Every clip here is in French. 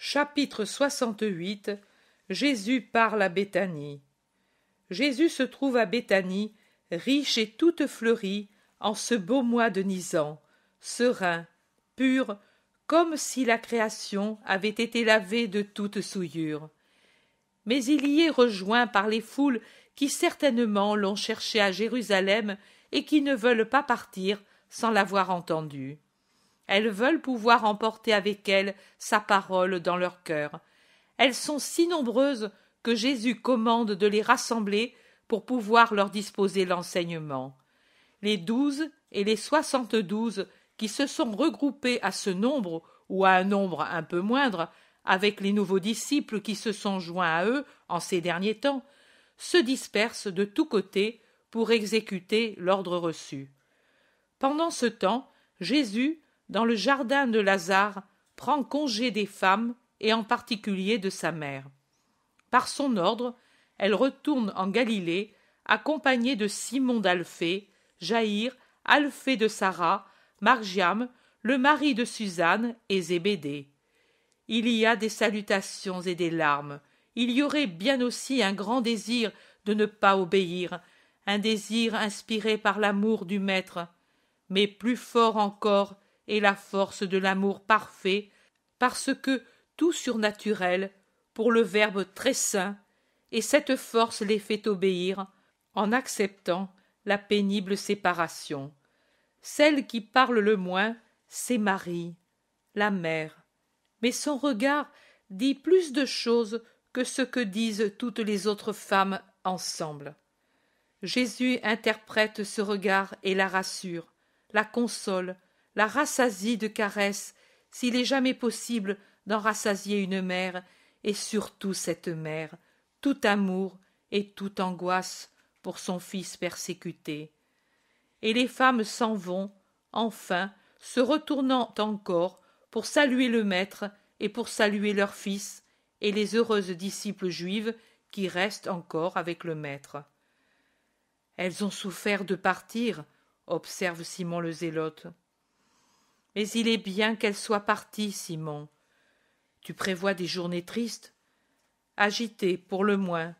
Chapitre 68 Jésus parle à Béthanie. Jésus se trouve à Béthanie, riche et toute fleurie, en ce beau mois de Nisan, serein, pur, comme si la création avait été lavée de toute souillure. Mais il y est rejoint par les foules qui certainement l'ont cherché à Jérusalem et qui ne veulent pas partir sans l'avoir entendu. Elles veulent pouvoir emporter avec elles sa parole dans leur cœur. Elles sont si nombreuses que Jésus commande de les rassembler pour pouvoir leur disposer l'enseignement. Les douze et les soixante-douze qui se sont regroupés à ce nombre ou à un nombre un peu moindre avec les nouveaux disciples qui se sont joints à eux en ces derniers temps, se dispersent de tous côtés pour exécuter l'ordre reçu. Pendant ce temps, Jésus, dans le jardin de Lazare, prend congé des femmes et en particulier de sa mère. Par son ordre, elle retourne en Galilée, accompagnée de Simon d'Alphée, Jaïr, Alphée de Sarah, Margiam, le mari de Suzanne et Zébédée. Il y a des salutations et des larmes. Il y aurait bien aussi un grand désir de ne pas obéir, un désir inspiré par l'amour du maître. Mais plus fort encore et la force de l'amour parfait, parce que tout surnaturel, pour le Verbe très saint, et cette force les fait obéir en acceptant la pénible séparation. Celle qui parle le moins, c'est Marie, la mère, mais son regard dit plus de choses que ce que disent toutes les autres femmes ensemble. Jésus interprète ce regard et la rassure, la console, la rassasie de caresses, s'il est jamais possible d'en rassasier une mère, et surtout cette mère, tout amour et toute angoisse pour son fils persécuté. Et les femmes s'en vont, enfin, se retournant encore pour saluer le maître et pour saluer leur fils et les heureuses disciples juives qui restent encore avec le maître. Elles ont souffert de partir, observe Simon le Zélote. Mais il est bien qu'elle soit partie, Simon. Tu prévois des journées tristes Agitées, pour le moins.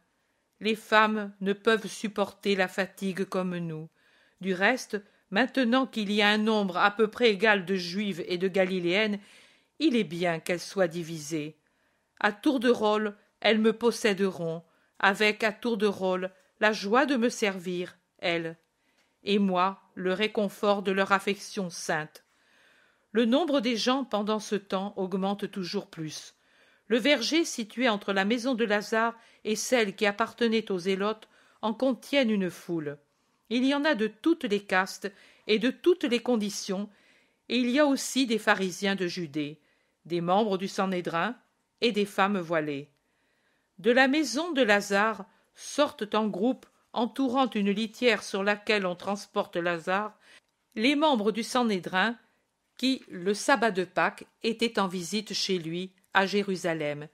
Les femmes ne peuvent supporter la fatigue comme nous. Du reste, maintenant qu'il y a un nombre à peu près égal de juives et de galiléennes, il est bien qu'elles soient divisées. À tour de rôle, elles me posséderont, avec à tour de rôle la joie de me servir, elles, et moi le réconfort de leur affection sainte. Le nombre des gens pendant ce temps augmente toujours plus. Le verger situé entre la maison de Lazare et celle qui appartenait aux Zélotes en contiennent une foule. Il y en a de toutes les castes et de toutes les conditions, et il y a aussi des pharisiens de Judée, des membres du Sanhédrin et des femmes voilées. De la maison de Lazare sortent en groupe, entourant une litière sur laquelle on transporte Lazare, les membres du Sanhédrin qui, le sabbat de Pâques, était en visite chez lui, à Jérusalem,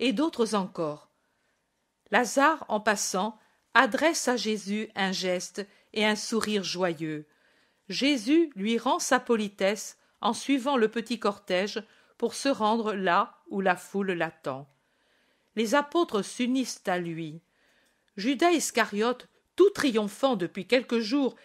et d'autres encore. Lazare, en passant, adresse à Jésus un geste et un sourire joyeux. Jésus lui rend sa politesse en suivant le petit cortège pour se rendre là où la foule l'attend. Les apôtres s'unissent à lui. Judas Iscariote, tout triomphant depuis quelques jours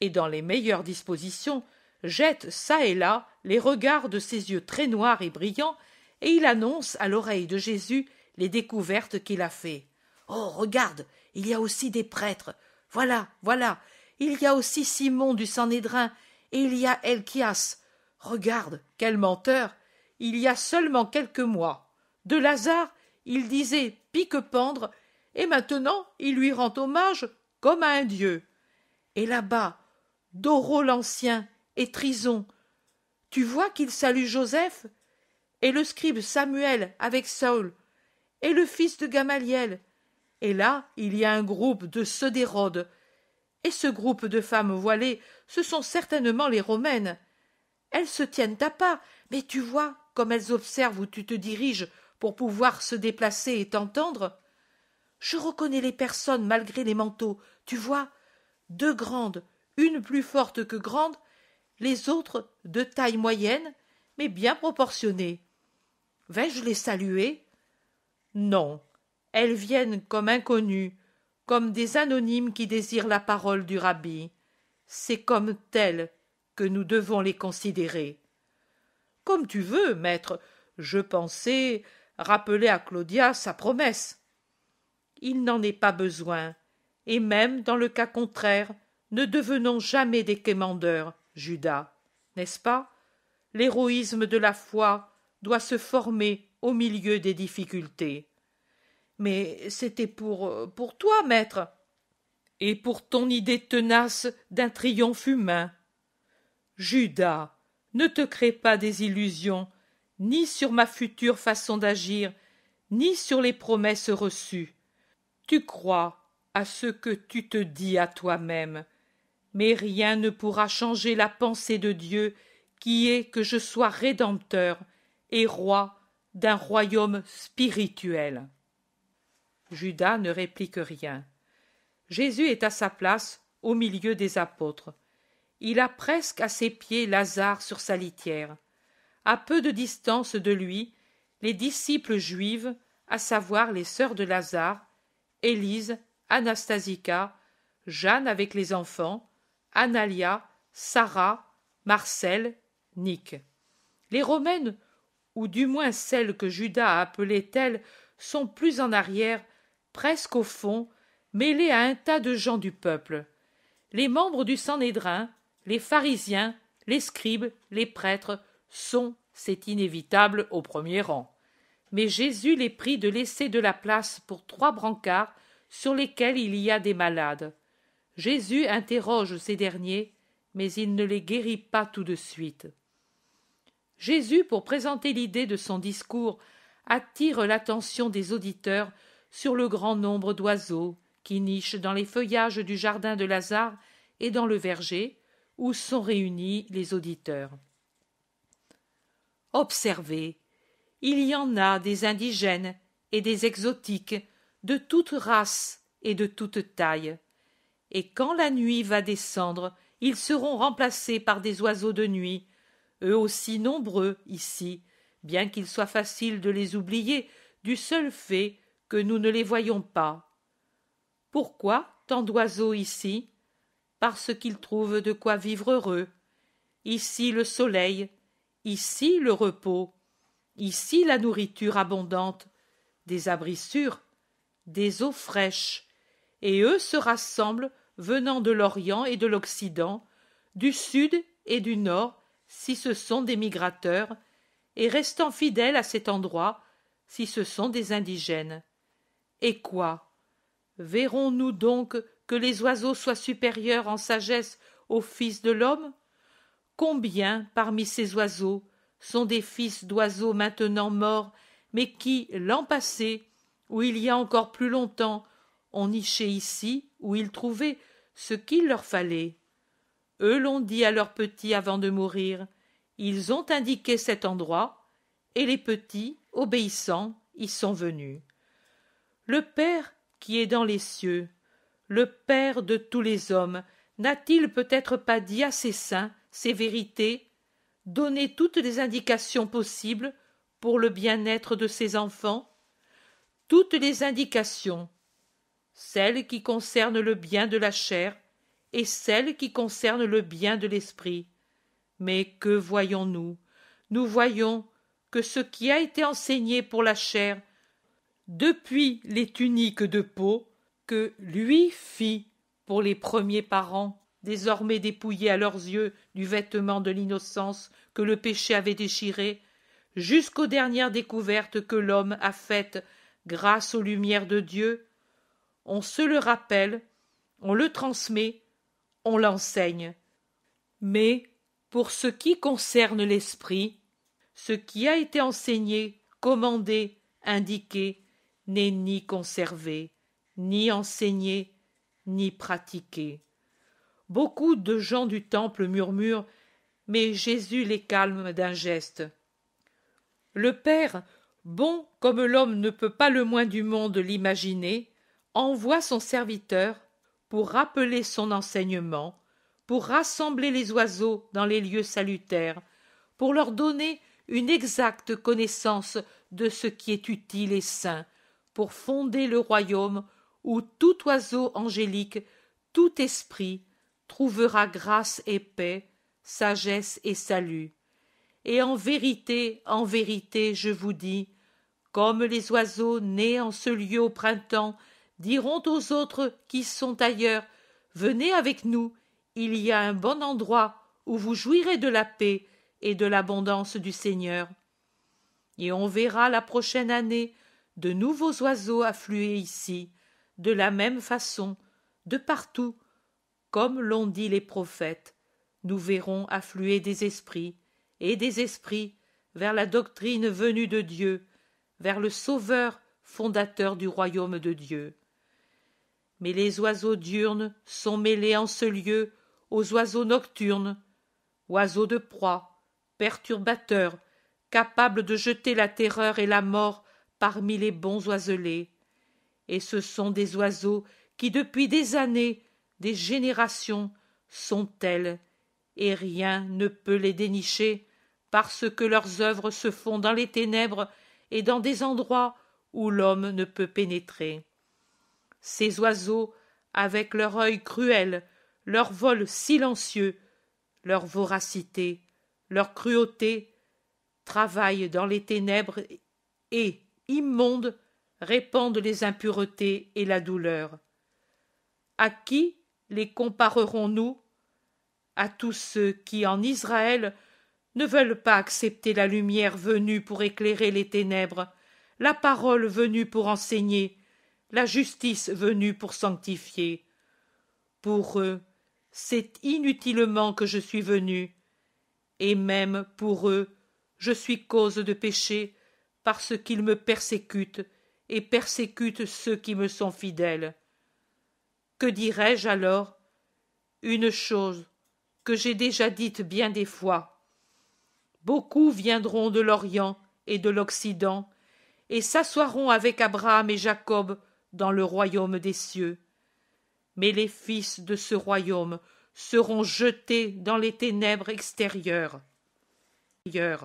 et dans les meilleures dispositions, jette çà et là les regards de ses yeux très noirs et brillants, et il annonce à l'oreille de Jésus les découvertes qu'il a fait. Oh. Regarde. Il y a aussi des prêtres. Voilà, voilà. Il y a aussi Simon du Sanhédrin, et il y a Elchias. Regarde, quel menteur. Il y a seulement quelques mois. De Lazare, il disait pique-pendre, et maintenant il lui rend hommage comme à un dieu. Et là-bas, Doro l'Ancien, et Trison. Tu vois qu'il salue Joseph et le scribe Samuel avec Saul, et le fils de Gamaliel. Et là, il y a un groupe de ceux d'Hérode. Et ce groupe de femmes voilées, ce sont certainement les Romaines. Elles se tiennent à pas, mais tu vois comme elles observent où tu te diriges pour pouvoir se déplacer et t'entendre. Je reconnais les personnes malgré les manteaux, tu vois, deux grandes, une plus forte que grande les autres de taille moyenne, mais bien proportionnées. Vais-je les saluer Non. Elles viennent comme inconnues, comme des anonymes qui désirent la parole du rabbi. C'est comme telles que nous devons les considérer. Comme tu veux, maître. Je pensais rappeler à Claudia sa promesse. Il n'en est pas besoin, et même dans le cas contraire, ne devenons jamais des quémandeurs. Judas, n'est-ce pas L'héroïsme de la foi doit se former au milieu des difficultés. Mais c'était pour pour toi, maître, et pour ton idée tenace d'un triomphe humain. Judas, ne te crée pas des illusions, ni sur ma future façon d'agir, ni sur les promesses reçues. Tu crois à ce que tu te dis à toi-même, mais rien ne pourra changer la pensée de Dieu qui est que je sois rédempteur et roi d'un royaume spirituel. Judas ne réplique rien. Jésus est à sa place au milieu des apôtres. Il a presque à ses pieds Lazare sur sa litière. À peu de distance de lui, les disciples juives, à savoir les sœurs de Lazare, Élise, Anastasica, Jeanne avec les enfants, Analia, Sarah, Marcel, Nick. Les romaines, ou du moins celles que Judas a appelées telles, sont plus en arrière, presque au fond, mêlées à un tas de gens du peuple. Les membres du Sanhédrin, les pharisiens, les scribes, les prêtres sont, c'est inévitable, au premier rang. Mais Jésus les prie de laisser de la place pour trois brancards sur lesquels il y a des malades. Jésus interroge ces derniers, mais il ne les guérit pas tout de suite. Jésus, pour présenter l'idée de son discours, attire l'attention des auditeurs sur le grand nombre d'oiseaux qui nichent dans les feuillages du jardin de Lazare et dans le verger, où sont réunis les auditeurs. Observez, il y en a des indigènes et des exotiques, de toutes races et de toutes tailles et quand la nuit va descendre, ils seront remplacés par des oiseaux de nuit, eux aussi nombreux ici, bien qu'il soit facile de les oublier du seul fait que nous ne les voyons pas. Pourquoi tant d'oiseaux ici Parce qu'ils trouvent de quoi vivre heureux. Ici le soleil, ici le repos, ici la nourriture abondante, des abris sûrs, des eaux fraîches, et eux se rassemblent venant de l'Orient et de l'Occident, du Sud et du Nord, si ce sont des migrateurs, et restant fidèles à cet endroit, si ce sont des indigènes. Et quoi Verrons-nous donc que les oiseaux soient supérieurs en sagesse aux fils de l'homme Combien parmi ces oiseaux sont des fils d'oiseaux maintenant morts, mais qui, l'an passé, ou il y a encore plus longtemps, on nichait ici où ils trouvaient ce qu'il leur fallait. Eux l'ont dit à leurs petits avant de mourir. Ils ont indiqué cet endroit, et les petits, obéissants, y sont venus. Le Père qui est dans les cieux, le Père de tous les hommes, n'a-t-il peut-être pas dit à ses saints, ses vérités, donné toutes les indications possibles pour le bien-être de ses enfants Toutes les indications celle qui concerne le bien de la chair et celle qui concerne le bien de l'esprit. Mais que voyons-nous Nous voyons que ce qui a été enseigné pour la chair, depuis les tuniques de peau, que lui fit pour les premiers parents, désormais dépouillés à leurs yeux du vêtement de l'innocence que le péché avait déchiré, jusqu'aux dernières découvertes que l'homme a faites grâce aux lumières de Dieu, on se le rappelle, on le transmet, on l'enseigne. Mais, pour ce qui concerne l'esprit, ce qui a été enseigné, commandé, indiqué, n'est ni conservé, ni enseigné, ni pratiqué. Beaucoup de gens du temple murmurent, mais Jésus les calme d'un geste. Le Père, bon comme l'homme ne peut pas le moins du monde l'imaginer, envoie son serviteur pour rappeler son enseignement, pour rassembler les oiseaux dans les lieux salutaires, pour leur donner une exacte connaissance de ce qui est utile et sain, pour fonder le royaume où tout oiseau angélique, tout esprit, trouvera grâce et paix, sagesse et salut. Et en vérité, en vérité, je vous dis, comme les oiseaux nés en ce lieu au printemps diront aux autres qui sont ailleurs Venez avec nous, il y a un bon endroit où vous jouirez de la paix et de l'abondance du Seigneur. Et on verra la prochaine année de nouveaux oiseaux affluer ici, de la même façon, de partout, comme l'ont dit les prophètes. Nous verrons affluer des esprits, et des esprits, vers la doctrine venue de Dieu, vers le Sauveur fondateur du royaume de Dieu mais les oiseaux diurnes sont mêlés en ce lieu aux oiseaux nocturnes, oiseaux de proie, perturbateurs, capables de jeter la terreur et la mort parmi les bons oiselés. Et ce sont des oiseaux qui, depuis des années, des générations, sont tels, et rien ne peut les dénicher, parce que leurs œuvres se font dans les ténèbres et dans des endroits où l'homme ne peut pénétrer ces oiseaux, avec leur œil cruel, leur vol silencieux, leur voracité, leur cruauté, travaillent dans les ténèbres et, immondes, répandent les impuretés et la douleur. À qui les comparerons-nous À tous ceux qui, en Israël, ne veulent pas accepter la lumière venue pour éclairer les ténèbres, la parole venue pour enseigner, la justice venue pour sanctifier. Pour eux, c'est inutilement que je suis venu, et même pour eux, je suis cause de péché parce qu'ils me persécutent et persécutent ceux qui me sont fidèles. Que dirai je alors Une chose que j'ai déjà dite bien des fois. Beaucoup viendront de l'Orient et de l'Occident et s'assoiront avec Abraham et Jacob dans le royaume des cieux. Mais les fils de ce royaume seront jetés dans les ténèbres extérieures. Les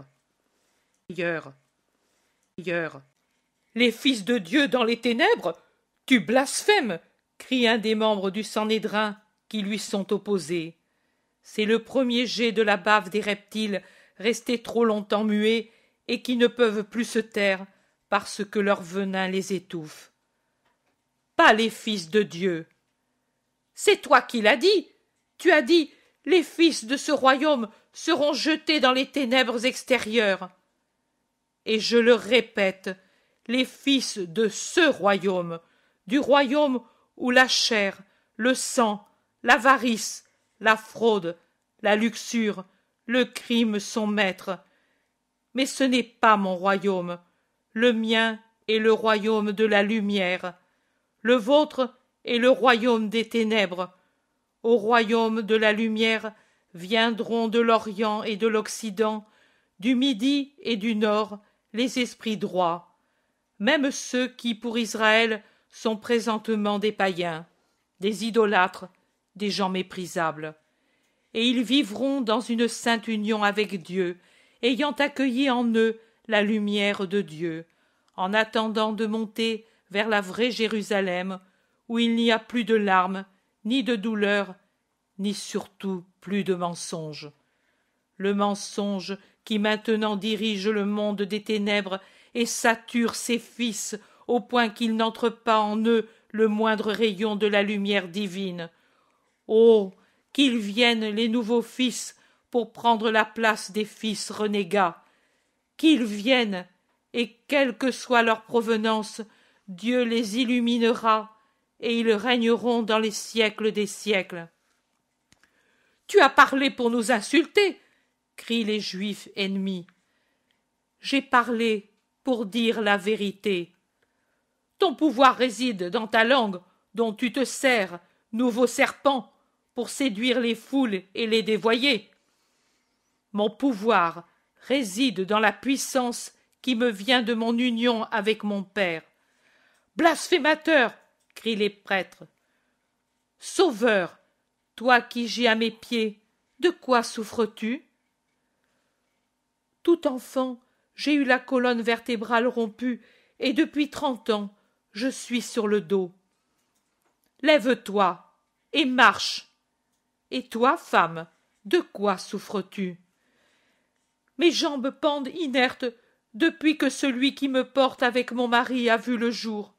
fils de Dieu dans les ténèbres Tu blasphèmes crie un des membres du Sanhédrin qui lui sont opposés. C'est le premier jet de la bave des reptiles restés trop longtemps muets et qui ne peuvent plus se taire parce que leur venin les étouffe pas les fils de Dieu. C'est toi qui l'as dit. Tu as dit les fils de ce royaume seront jetés dans les ténèbres extérieures. Et je le répète, les fils de ce royaume, du royaume où la chair, le sang, l'avarice, la fraude, la luxure, le crime sont maîtres. Mais ce n'est pas mon royaume. Le mien est le royaume de la lumière, le vôtre est le royaume des ténèbres. Au royaume de la lumière viendront de l'Orient et de l'Occident, du Midi et du Nord, les esprits droits, même ceux qui, pour Israël, sont présentement des païens, des idolâtres, des gens méprisables. Et ils vivront dans une sainte union avec Dieu, ayant accueilli en eux la lumière de Dieu, en attendant de monter vers la vraie Jérusalem, où il n'y a plus de larmes, ni de douleurs, ni surtout plus de mensonges. Le mensonge qui maintenant dirige le monde des ténèbres et sature ses fils au point qu'il n'entre pas en eux le moindre rayon de la lumière divine. Oh. Qu'ils viennent les nouveaux fils pour prendre la place des fils renégats. Qu'ils viennent, et quelle que soit leur provenance, Dieu les illuminera, et ils régneront dans les siècles des siècles. Tu as parlé pour nous insulter, crient les Juifs ennemis. J'ai parlé pour dire la vérité. Ton pouvoir réside dans ta langue, dont tu te sers, nouveau serpent, pour séduire les foules et les dévoyer. Mon pouvoir réside dans la puissance qui me vient de mon union avec mon Père. Blasphémateur crient les prêtres. Sauveur, toi qui j'ai à mes pieds, de quoi souffres-tu Tout enfant, j'ai eu la colonne vertébrale rompue, et depuis trente ans, je suis sur le dos. Lève-toi et marche. Et toi, femme, de quoi souffres-tu Mes jambes pendent inertes depuis que celui qui me porte avec mon mari a vu le jour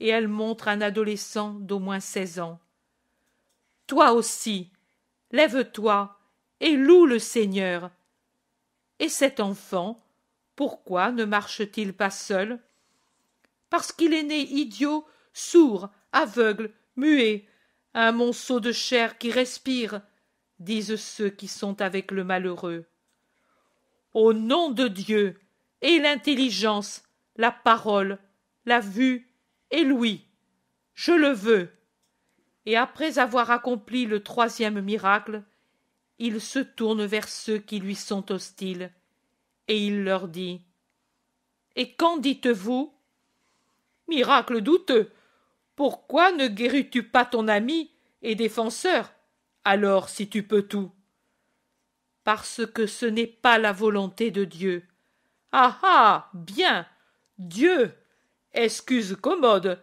et elle montre un adolescent d'au moins seize ans. Toi aussi, lève-toi et loue le Seigneur. Et cet enfant, pourquoi ne marche-t-il pas seul Parce qu'il est né idiot, sourd, aveugle, muet, un monceau de chair qui respire, disent ceux qui sont avec le malheureux. Au nom de Dieu, et l'intelligence, la parole, la vue, et lui. Je le veux. Et après avoir accompli le troisième miracle, il se tourne vers ceux qui lui sont hostiles, et il leur dit Et qu'en dites-vous Miracle douteux Pourquoi ne guéris-tu pas ton ami et défenseur Alors, si tu peux tout Parce que ce n'est pas la volonté de Dieu. Ah ah Bien Dieu excuse commode.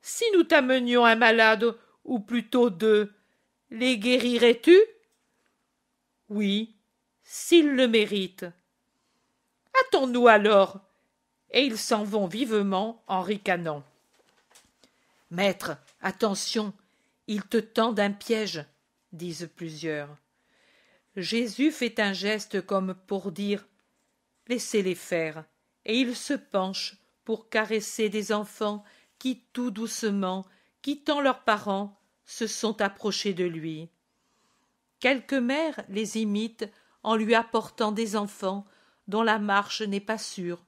Si nous t'amenions un malade, ou plutôt deux, les guérirais-tu Oui, s'ils le méritent. Hâtons-nous alors Et ils s'en vont vivement en ricanant. Maître, attention, ils te tendent un piège, disent plusieurs. Jésus fait un geste comme pour dire Laissez-les faire, et il se penche pour caresser des enfants qui tout doucement, quittant leurs parents, se sont approchés de lui. Quelques mères les imitent en lui apportant des enfants dont la marche n'est pas sûre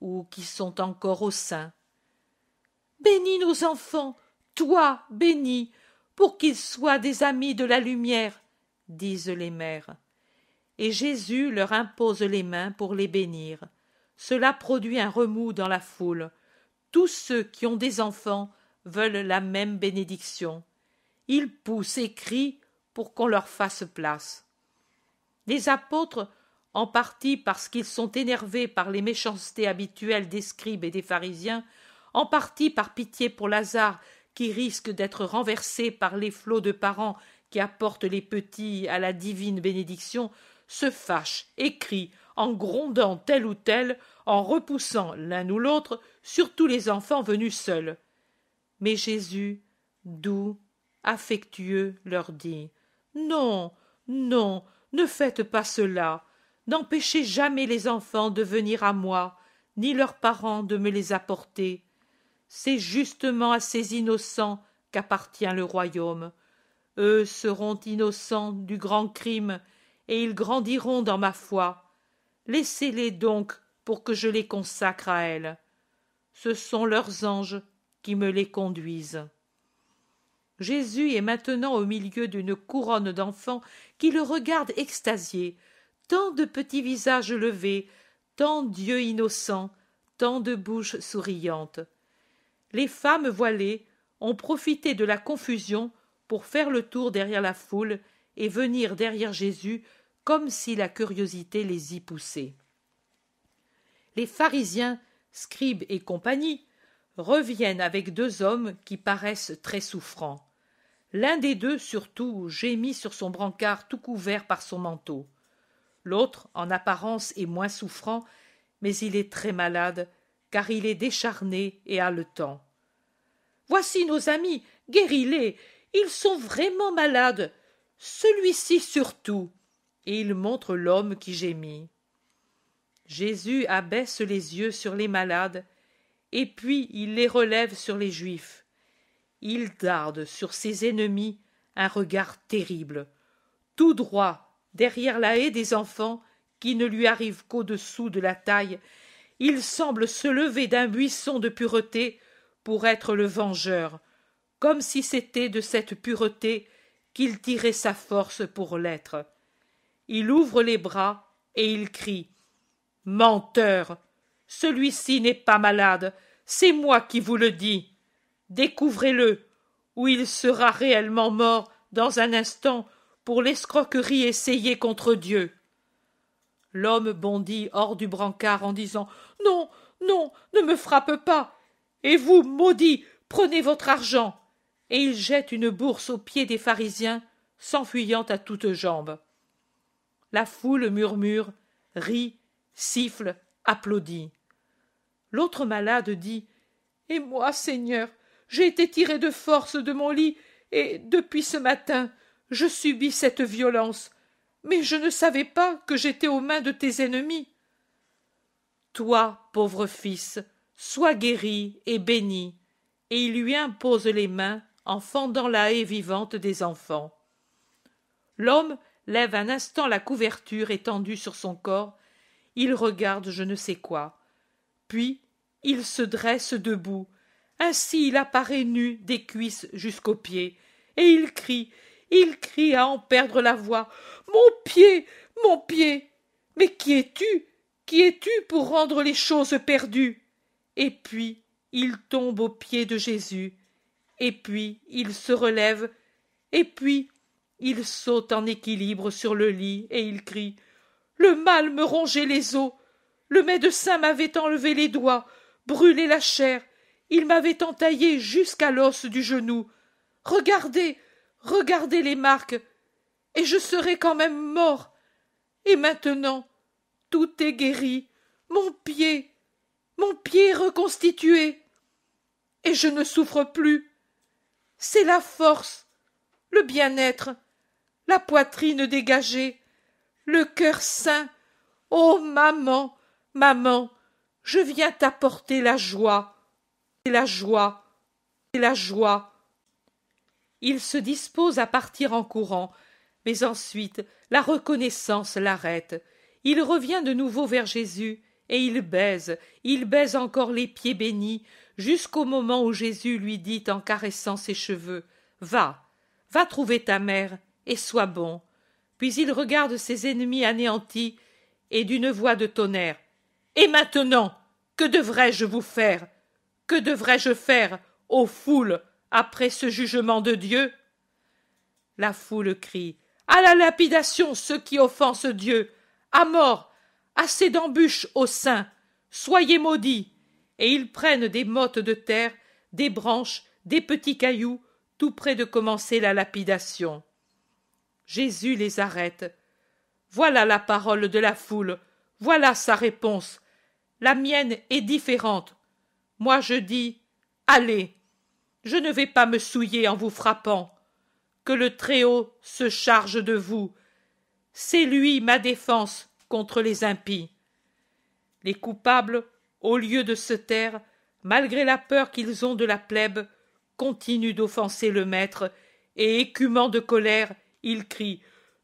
ou qui sont encore au sein. Bénis nos enfants, toi, bénis, pour qu'ils soient des amis de la lumière, disent les mères. Et Jésus leur impose les mains pour les bénir. Cela produit un remous dans la foule. Tous ceux qui ont des enfants veulent la même bénédiction. Ils poussent et crient pour qu'on leur fasse place. Les apôtres, en partie parce qu'ils sont énervés par les méchancetés habituelles des scribes et des pharisiens, en partie par pitié pour Lazare qui risque d'être renversé par les flots de parents qui apportent les petits à la divine bénédiction, se fâchent et crient en grondant tel ou tel, en repoussant l'un ou l'autre, surtout les enfants venus seuls. Mais Jésus, doux, affectueux, leur dit Non, non, ne faites pas cela. N'empêchez jamais les enfants de venir à moi, ni leurs parents de me les apporter. C'est justement à ces innocents qu'appartient le royaume. Eux seront innocents du grand crime, et ils grandiront dans ma foi laissez-les donc pour que je les consacre à elles. Ce sont leurs anges qui me les conduisent. Jésus est maintenant au milieu d'une couronne d'enfants qui le regardent extasiés. Tant de petits visages levés, tant d'yeux innocents, tant de bouches souriantes. Les femmes voilées ont profité de la confusion pour faire le tour derrière la foule et venir derrière Jésus comme si la curiosité les y poussait. Les pharisiens, scribes et compagnie, reviennent avec deux hommes qui paraissent très souffrants. L'un des deux surtout gémit sur son brancard tout couvert par son manteau. L'autre, en apparence, est moins souffrant, mais il est très malade, car il est décharné et haletant. Voici nos amis, guéris-les, ils sont vraiment malades, celui-ci surtout et il montre l'homme qui gémit. Jésus abaisse les yeux sur les malades, et puis il les relève sur les Juifs. Il tarde sur ses ennemis un regard terrible, tout droit, derrière la haie des enfants, qui ne lui arrive qu'au-dessous de la taille, il semble se lever d'un buisson de pureté pour être le vengeur, comme si c'était de cette pureté qu'il tirait sa force pour l'être. Il ouvre les bras et il crie Menteur Celui-ci n'est pas malade, c'est moi qui vous le dis. Découvrez-le, ou il sera réellement mort dans un instant pour l'escroquerie essayée contre Dieu. L'homme bondit hors du brancard en disant Non, non, ne me frappe pas. Et vous, maudit, prenez votre argent. Et il jette une bourse aux pieds des pharisiens, s'enfuyant à toutes jambes. La foule murmure, rit, siffle, applaudit. L'autre malade dit Et moi, Seigneur, j'ai été tiré de force de mon lit, et depuis ce matin, je subis cette violence. Mais je ne savais pas que j'étais aux mains de tes ennemis. Toi, pauvre fils, sois guéri et béni. Et il lui impose les mains en fendant la haie vivante des enfants. L'homme lève un instant la couverture étendue sur son corps, il regarde je ne sais quoi. Puis il se dresse debout. Ainsi il apparaît nu des cuisses jusqu'aux pieds, et il crie, il crie à en perdre la voix. Mon pied. Mon pied. Mais qui es tu? Qui es tu pour rendre les choses perdues? Et puis il tombe aux pieds de Jésus, et puis il se relève, et puis il saute en équilibre sur le lit et il crie Le mal me rongeait les os. Le médecin m'avait enlevé les doigts, brûlé la chair. Il m'avait entaillé jusqu'à l'os du genou. Regardez, regardez les marques. Et je serais quand même mort. Et maintenant, tout est guéri. Mon pied, mon pied reconstitué. Et je ne souffre plus. C'est la force, le bien-être, la poitrine dégagée, le cœur saint, Oh maman, maman, je viens t'apporter la joie, et la joie, et la joie. Il se dispose à partir en courant, mais ensuite la reconnaissance l'arrête. Il revient de nouveau vers Jésus, et il baise, il baise encore les pieds bénis, jusqu'au moment où Jésus lui dit en caressant ses cheveux. Va, va trouver ta mère, et sois bon. Puis il regarde ses ennemis anéantis, et d'une voix de tonnerre. Et maintenant, que devrais-je vous faire Que devrais-je faire, ô foule, après ce jugement de Dieu La foule crie À la lapidation ceux qui offensent Dieu À mort Assez d'embûches aux saints Soyez maudits Et ils prennent des mottes de terre, des branches, des petits cailloux, tout près de commencer la lapidation. Jésus les arrête. Voilà la parole de la foule, voilà sa réponse. La mienne est différente. Moi je dis Allez. Je ne vais pas me souiller en vous frappant. Que le Très-Haut se charge de vous. C'est lui ma défense contre les impies. Les coupables, au lieu de se taire, malgré la peur qu'ils ont de la plèbe, continuent d'offenser le maître, et écumant de colère, il crie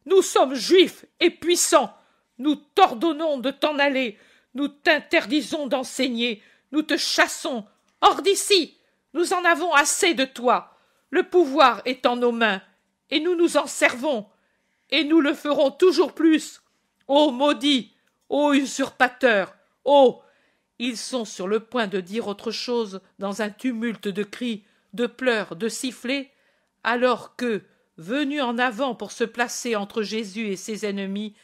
Nous sommes juifs et puissants. Nous t'ordonnons de t'en aller. Nous t'interdisons d'enseigner. Nous te chassons. Hors d'ici. Nous en avons assez de toi. Le pouvoir est en nos mains, et nous nous en servons, et nous le ferons toujours plus. Ô maudit, ô usurpateur, ô Ils sont sur le point de dire autre chose dans un tumulte de cris, de pleurs, de sifflets, alors que, venu en avant pour se placer entre Jésus et ses ennemis,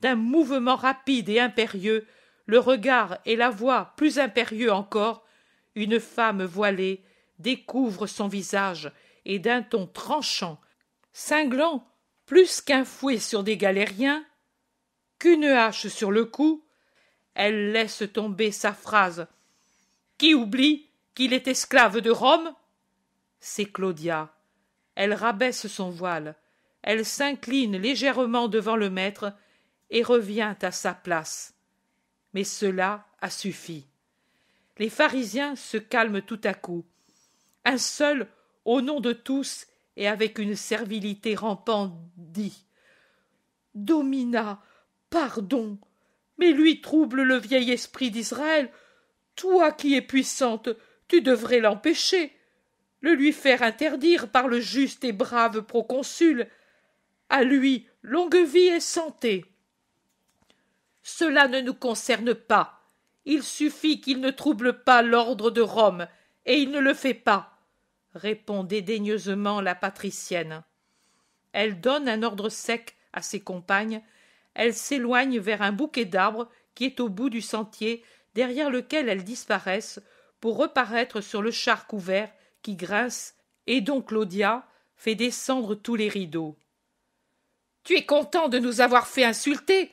d'un mouvement rapide et impérieux, le regard et la voix plus impérieux encore, une femme voilée découvre son visage et d'un ton tranchant, cinglant plus qu'un fouet sur des galériens, qu'une hache sur le cou, elle laisse tomber sa phrase. Qui oublie qu'il est esclave de Rome? C'est Claudia elle rabaisse son voile, elle s'incline légèrement devant le maître et revient à sa place. Mais cela a suffi. Les pharisiens se calment tout à coup. Un seul, au nom de tous et avec une servilité rampante, dit Domina, pardon, mais lui trouble le vieil esprit d'Israël. Toi qui es puissante, tu devrais l'empêcher le lui faire interdire par le juste et brave proconsul. À lui, longue vie et santé. Cela ne nous concerne pas. Il suffit qu'il ne trouble pas l'ordre de Rome, et il ne le fait pas, répond dédaigneusement la patricienne. Elle donne un ordre sec à ses compagnes, elle s'éloigne vers un bouquet d'arbres qui est au bout du sentier, derrière lequel elles disparaissent, pour reparaître sur le char couvert qui grince et dont Claudia fait descendre tous les rideaux. Tu es content de nous avoir fait insulter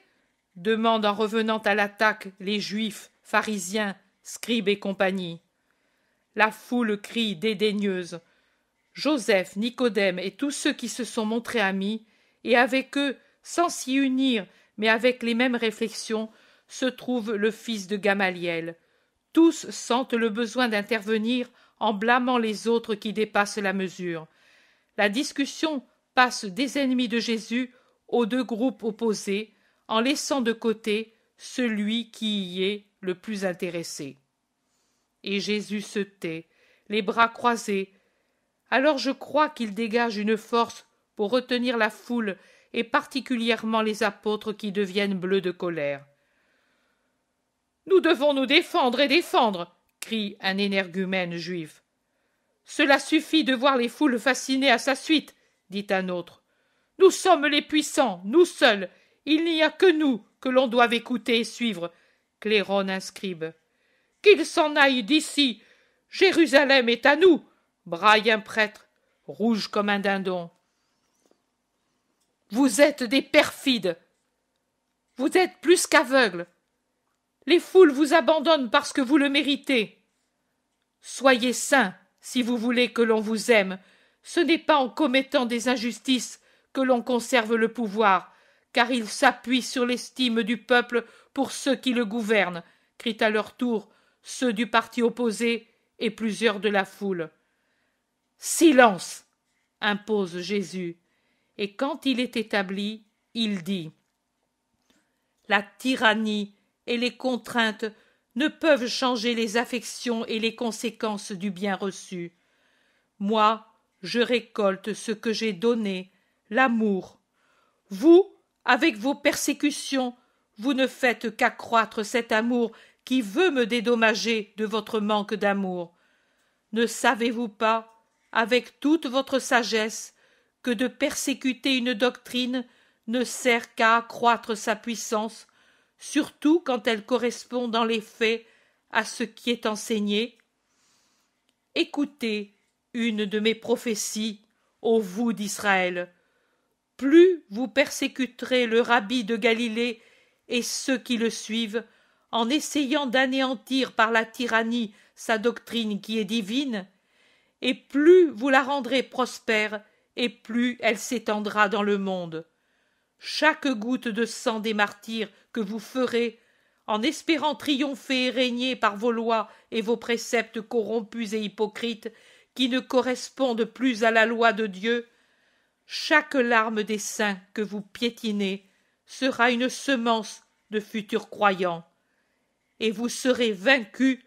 demandent en revenant à l'attaque les juifs, pharisiens, scribes et compagnie. La foule crie dédaigneuse. Joseph, Nicodème et tous ceux qui se sont montrés amis, et avec eux, sans s'y unir, mais avec les mêmes réflexions, se trouve le fils de Gamaliel. Tous sentent le besoin d'intervenir en blâmant les autres qui dépassent la mesure. La discussion passe des ennemis de Jésus aux deux groupes opposés, en laissant de côté celui qui y est le plus intéressé. Et Jésus se tait, les bras croisés. Alors je crois qu'il dégage une force pour retenir la foule et particulièrement les apôtres qui deviennent bleus de colère. Nous devons nous défendre et défendre, crie un énergumène juif. Cela suffit de voir les foules fascinées à sa suite, dit un autre. Nous sommes les puissants, nous seuls. Il n'y a que nous que l'on doive écouter et suivre. Cléron inscribe. Qu'il s'en aille d'ici. Jérusalem est à nous. Braille un prêtre, rouge comme un dindon. Vous êtes des perfides. Vous êtes plus qu'aveugles. Les foules vous abandonnent parce que vous le méritez. Soyez saints si vous voulez que l'on vous aime. Ce n'est pas en commettant des injustices que l'on conserve le pouvoir, car il s'appuie sur l'estime du peuple pour ceux qui le gouvernent, crient à leur tour ceux du parti opposé et plusieurs de la foule. Silence impose Jésus, et quand il est établi, il dit La tyrannie et les contraintes ne peuvent changer les affections et les conséquences du bien reçu. Moi, je récolte ce que j'ai donné, l'amour. Vous, avec vos persécutions, vous ne faites qu'accroître cet amour qui veut me dédommager de votre manque d'amour. Ne savez-vous pas, avec toute votre sagesse, que de persécuter une doctrine ne sert qu'à accroître sa puissance surtout quand elle correspond dans les faits à ce qui est enseigné Écoutez une de mes prophéties, ô vous d'Israël. Plus vous persécuterez le rabbi de Galilée et ceux qui le suivent, en essayant d'anéantir par la tyrannie sa doctrine qui est divine, et plus vous la rendrez prospère, et plus elle s'étendra dans le monde chaque goutte de sang des martyrs que vous ferez, en espérant triompher et régner par vos lois et vos préceptes corrompus et hypocrites, qui ne correspondent plus à la loi de Dieu, chaque larme des saints que vous piétinez sera une semence de futurs croyants, et vous serez vaincus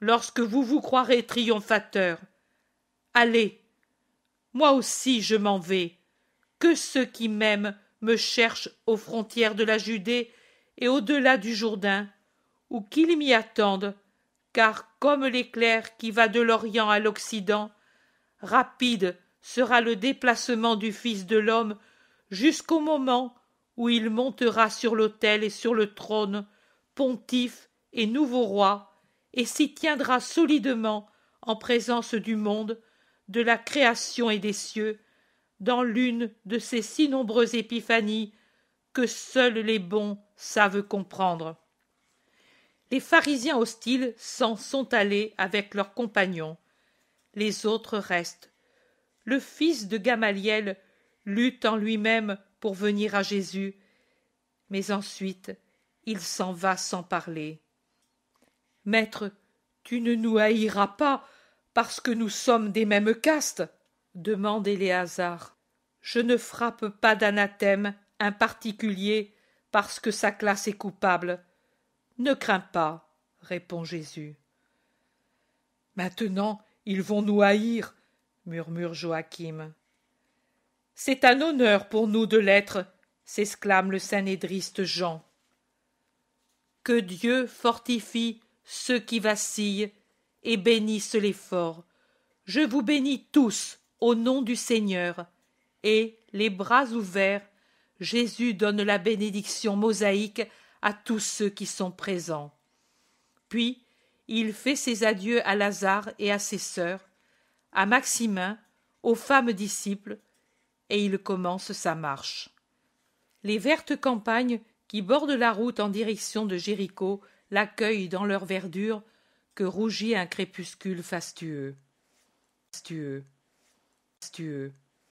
lorsque vous vous croirez triomphateurs. Allez, moi aussi je m'en vais, que ceux qui m'aiment me cherche aux frontières de la Judée et au-delà du Jourdain, ou qu'il m'y attende, car comme l'éclair qui va de l'Orient à l'Occident, rapide sera le déplacement du Fils de l'homme jusqu'au moment où il montera sur l'autel et sur le trône, pontife et nouveau roi, et s'y tiendra solidement en présence du monde, de la création et des cieux, dans l'une de ces si nombreuses épiphanies que seuls les bons savent comprendre. Les pharisiens hostiles s'en sont allés avec leurs compagnons. Les autres restent. Le fils de Gamaliel lutte en lui-même pour venir à Jésus, mais ensuite il s'en va sans parler. Maître, tu ne nous haïras pas parce que nous sommes des mêmes castes les hasards. Je ne frappe pas d'anathème un particulier parce que sa classe est coupable. Ne crains pas, répond Jésus. Maintenant, ils vont nous haïr, murmure Joachim. C'est un honneur pour nous de l'être, s'exclame le sanédriste Jean. Que Dieu fortifie ceux qui vacillent et bénisse les forts. Je vous bénis tous au nom du Seigneur, et, les bras ouverts, Jésus donne la bénédiction mosaïque à tous ceux qui sont présents. Puis il fait ses adieux à Lazare et à ses sœurs, à Maximin, aux femmes disciples, et il commence sa marche. Les vertes campagnes qui bordent la route en direction de Jéricho l'accueillent dans leur verdure que rougit un crépuscule fastueux. fastueux. Si tu veux.